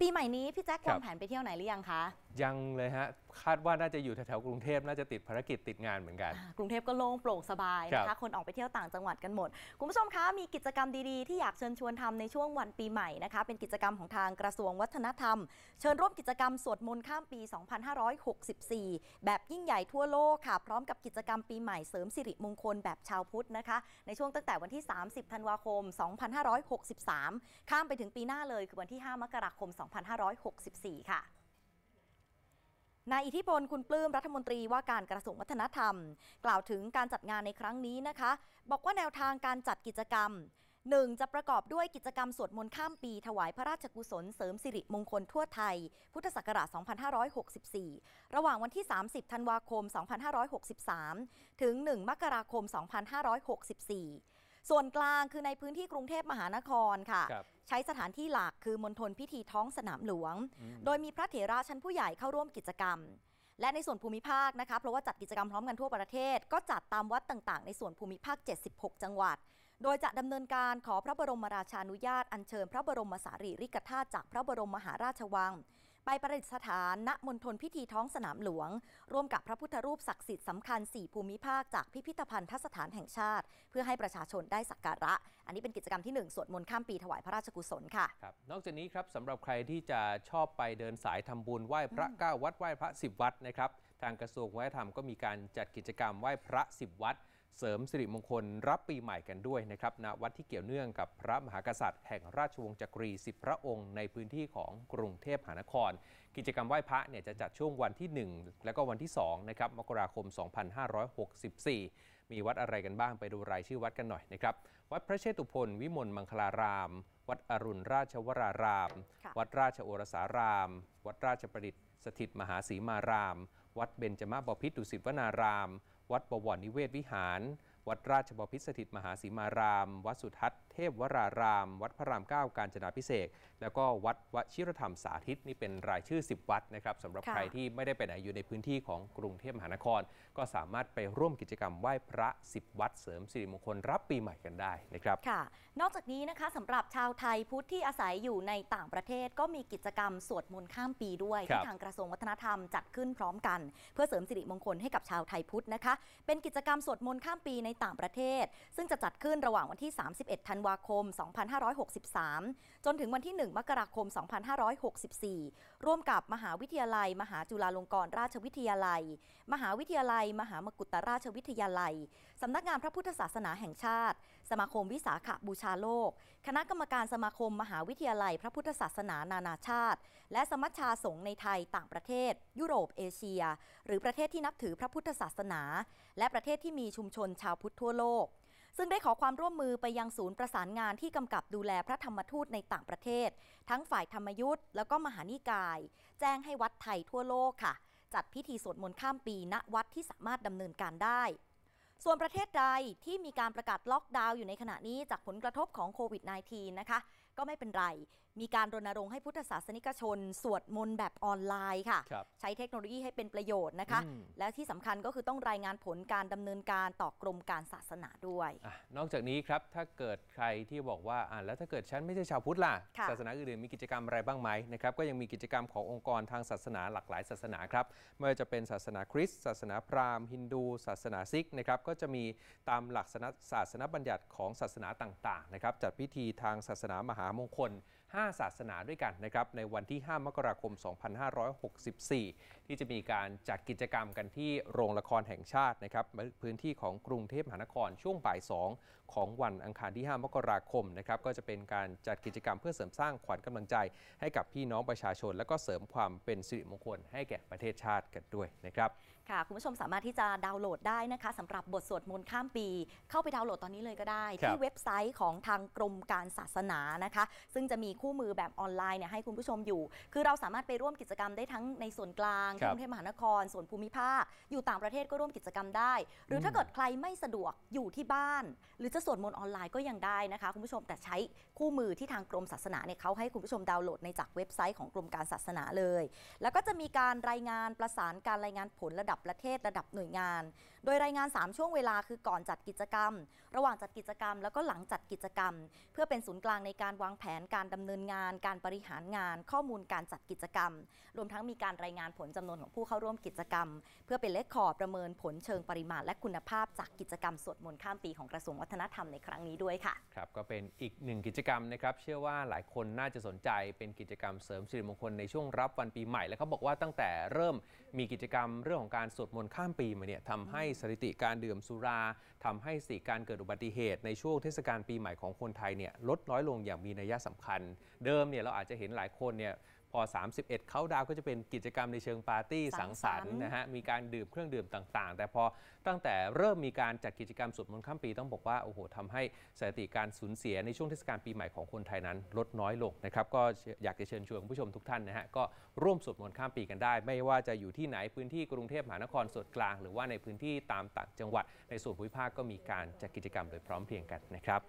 ปีใหม่นี้ พี่แจ็ควางแผนไปเที่ยวไหนหรือยังคะ ยังเลยฮะาดว่าน่าจะอยู่แถวๆกรุงเทพน่าจะติดภารกิจติดงานเหมือนกัน กรุงเทพก็โล่งโปร่งสบายนะคะคนออกไปเที่ยวต่างจังหวัดกันหมด คุณผู้ชมคะมีกิจกรรมดี ๆ ที่อยากเชิญชวนทำในช่วงวันปีใหม่นะคะเป็นกิจกรรมของทางกระทรวงวัฒนธรรมเชิญร่วมกิจกรรมสวดมนต์ข้ามปี 2564 แบบยิ่งใหญ่ทั่วโลกค่ะพร้อมกับกิจกรรมปีใหม่เสริมสิริมงคลแบบชาวพุทธนะคะ ในช่วงตั้งแต่วันที่ 30 ธันวาคม 2563 ข้ามไปถึงปีหน้าเลยคือวันที่ 5 มกราคม 2564 ค่ะนายอิทธิพล คุณปลื้มรัฐมนตรีว่าการกระทรวงวัฒนธรรม กล่าวถึงการจัดงานในครั้งนี้นะคะ บอกว่าแนวทางการจัดกิจกรรมหนึ่งจะประกอบด้วยกิจกรรมสวดมนต์ข้ามปีถวายพระราชกุศลเสริมสิริมงคลทั่วไทย พุทธศักราช 2564 ระหว่างวันที่ 30 ธันวาคม 2563 ถึง 1 มกราคม 2564 ส่วนกลางคือในพื้นที่กรุงเทพมหานครค่ะคใช้สถานที่หลักคือมณฑลพิธีท้องสนามหลวง โดยมีพระเถระชั้นผู้ใหญ่เข้าร่วมกิจกรรม และในส่วนภูมิภาคนะคะเพราะว่าจัดกิจกรรมพร้อมกันทั่วประเทศ ก็จัดตามวัดต่างๆ ในส่วนภูมิภาค 76 จังหวัด โดยจะดำเนินการขอพระบรมราชานุญาต อัญเชิญพระบรมสารีริกธาตุจากพระบรมมหาราชวังไปประดิษฐาน ณมณฑลพิธีท้องสนามหลวง ร่วมกับพระพุทธรูปศักดิ์สิทธิ์สำคัญ 4 ภูมิภาคจากพิพิธภัณฑสถานแห่งชาติ เพื่อให้ประชาชนได้สักการะ อันนี้เป็นกิจกรรมที่ 1สวดมนต์ข้ามปีถวายพระราชกุศลค่ะครับนอกจากนี้ครับสำหรับใครที่จะชอบไปเดินสายทำบุญไหว้พระ 9 วัดไหว้พระ10วัดนะครับทางกระทรวงวัฒนธรรมก็มีการจัดกิจกรรมไหว้พระ10วัดเสริมสิริมงคลรับปีใหม่กันด้วยนะครับณวัดที่เกี่ยวเนื่องกับพระมหากษัตริย์แห่งราชวงศ์จักรี 10 พระองค์ในพื้นที่ของกรุงเทพมหานคร กิจกรรมไหว้พระเนี่ยจะจัดช่วงวันที่ 1 และก็วันที่2นะครับมกราคม 2564 มีวัดอะไรกันบ้างไปดูรายชื่อวัดกันหน่อยนะครับ วัดพระเชตุพนวิมลมังคลาราม วัดอรุณราชวราราม วัดราชโอรสาราม วัดราชประดิษฐ์สถิตมหาสีมาราม วัดเบญจมาบพิตรดุสิตวนารามวัดบวรนิเวศวิหาร วัดราชบพิษสถิตมหาสีมาราม วัดสุทัศนทพวราราม วัดพระรามเก้ากาญจนาพิเศษ แล้วก็วัดวชิรธรรมสาธิตนี่เป็นรายชื่อ 10 วัดนะครับสำหรับใครที่ไม่ได้ไปไหนอยู่ในพื้นที่ของกรุงเทพมหานคร ก็สามารถไปร่วมกิจกรรมไหว้พระ 10 วัดเสริมสิริมงคลรับปีใหม่กันได้นะครับค่ะนอกจากนี้นะคะสำหรับชาวไทยพุทธที่อาศัยอยู่ในต่างประเทศ ก็มีกิจกรรมสวดมนต์ข้ามปีด้วยที่ทางกระทรวงวัฒนธรรมจัดขึ้นพร้อมกัน เพื่อเสริมสิริมงคลให้กับชาวไทยพุทธนะคะเป็นกิจกรรมสวดมนต์ข้ามปีในต่างประเทศ ซึ่งจะจัดขึ้นระหว่างวันที่ 31 ธันวาวาคม 2563 จนถึงวันที่ 1 มกราคม 2564 ร่วมกับมหาวิทยาลัย มหาจุฬาลงกรณราชวิทยาลัย มหาวิทยาลัย มหามกุฏราชวิทยาลัย สำนักงานพระพุทธศาสนาแห่งชาติ สมาคมวิสาขบูชาโลก คณะกรรมการสมาคมมหาวิทยาลัย พระพุทธศาสนานานาชาติ และสมัชชาสงฆ์ในไทยต่างประเทศ ยุโรปเอเชีย หรือประเทศที่นับถือพระพุทธศาสนา และประเทศที่มีชุมชนชาวพุทธทั่วโลกซึ่งได้ขอความร่วมมือไปยังศูนย์ประสานงานที่กำกับดูแลพระธรรมทูตในต่างประเทศ ทั้งฝ่ายธรรมยุทธ์แล้วก็มหานิกาย แจ้งให้วัดไทยทั่วโลกค่ะ จัดพิธีสวดมนต์ข้ามปีณวัดที่สามารถดำเนินการได้ ส่วนประเทศใดที่มีการประกาศล็อกดาวน์อยู่ในขณะนี้จากผลกระทบของโควิด -19 นะคะก็ไม่เป็นไรมีการรณรงค์ให้พุทธศาสนิกชน สวดมนต์แบบออนไลน์ค่ะ ใช้เทคโนโลยีให้เป็นประโยชน์นะคะ และที่สำคัญก็คือต้องรายงานผลการดำเนินการต่อกรมการศาสนาด้วยอนอกจากนี้ครับ ถ้าเกิดใครที่บอกว่าอ่าแล้วถ้าเกิดฉันไม่ใช่ชาวพุทธล่ะ ศาสนาอื่นๆมีกิจกรรมอะไรบ้างไหมนะครับ ก็ยังมีกิจกรรมขององค์กรทางศาสนาหลากหลายศาสนาครับ ไม่ว่าจะเป็นศาสนาคริสต์ศาสนาพราหมณ์ฮินดูศาสนาซิกนะครับ ก็จะมีตามหลักศาสนาบัญญัติของศาสนาต่างๆนะครับ จัดพิธีทางศาสนามหามงคล5 ศาสนาด้วยกันนะครับในวันที่ 5 มกราคม 2564 ที่จะมีการจัดกกิจกรรมกันที่โรงละครแห่งชาตินะครับพื้นที่ของกรุงเทพมหานครช่วงบ่าย 2 ของวันอังคารที่ 5 มกราคมนะครับก็จะเป็นการจัดกิจกรรมเพื่อเสริมสร้างขวัญกำลังใจ ให้กับพี่น้องประชาชน และก็เสริมความเป็นสิริมงคลให้แก่ประเทศชาติกันด้วยนะครับค่ะคุณผู้ชมสามารถที่จะดาวน์โหลดได้นะคะสำหรับบทสวดมนต์ข้ามปี เข้าไปดาวน์โหลดตอนนี้เลยก็ได้ที่เว็บไซต์ของทางกรมการศาสนานะคะซึ่งจะมีคู่มือแบบออนไลน์เนี่ยให้คุณผู้ชมอยู่ คือเราสามารถไปร่วมกิจกรรมได้ทั้งในส่วนกลางที่กรุงเทพมหานคร ส่วนภูมิภาค อยู่ต่างประเทศก็ร่วมกิจกรรมได้ หรือถ้าเกิดใครไม่สะดวกอยู่ที่บ้าน หรือจะสวดมนต์ออนไลน์ก็ยังได้นะคะคุณผู้ชม แต่ใช้คู่มือที่ทางกรมศาสนาเนี่ยเขาให้คุณผู้ชมดาวน์โหลดในจากเว็บไซต์ของกรมการศาสนาเลย แล้วก็จะมีการรายงานประสานการรายงานผลระดับประเทศระดับหน่วยงาน โดยรายงาน 3 ช่วงเวลา คือก่อนจัดกิจกรรม ระหว่างจัดกิจกรรม แล้วก็หลังจัดกิจกรรม เพื่อเป็นศูนย์กลางในการวางแผนการดำเนินเนินงานการบริหารงานข้อมูลการจัดกิจกรรม รวมทั้งมีการรายงานผลจำนวนของผู้เข้าร่วมกิจกรรม เพื่อเป็นเลขขอประเมินผลเชิงปริมาณและคุณภาพจากกิจกรรมสวดมนต์ข้ามปีของกระทรวงวัฒนธรรมในครั้งนี้ด้วยค่ะครับก็เป็นอีกหนึ่งกิจกรรมนะครับ เชื่อว่าหลายคนน่าจะสนใจเป็นกิจกรรมเสริมสิริมงคลในช่วงรับวันปีใหม่และเขาบอกว่าตั้งแต่เริ่มมีกิจกรรมเรื่องของการสวดมนต์ข้ามปีมาเนี่ยทำให้สถิติการดื่มสุรา ทำให้สิการเกิดอุบัติเหตุในช่วงเทศกาลปีใหม่ของคนไทยเนี่ยลดน้อยลงอย่างมีนัยสำคัญเดิมเนี่ยเราอาจจะเห็นหลายคนเนี่ยพอ 31 เขาดาวก็จะเป็นกิจกรรมในเชิงปาร์ตี้สังสรรค์นะฮะมีการดื่มเครื่องดื่มต่าง ๆ แต่พอตั้งแต่เริ่มมีการจัดกิจกรรมสวดมนต์ข้ามปีต้องบอกว่า โอ้โหทำให้สถิติการสูญเสียในช่วงเทศกาลปีใหม่ของคนไทยนั้นลดน้อยลงนะครับ ก็อยากจะเชิญชวนผู้ชมทุกท่านนะฮะ ก็ร่วมสวดมนต์ข้ามปีกันได้ ไม่ว่าจะอยู่ที่ไหนพื้นที่กรุงเทพมหานครส่วนกลางหรือว่าในพื้นที่ตามต่างจังหวัด ในส่วนภูมิภาคก็มีการจัดกิจกรรมโดยพร้อมเพรียงกันนะครับ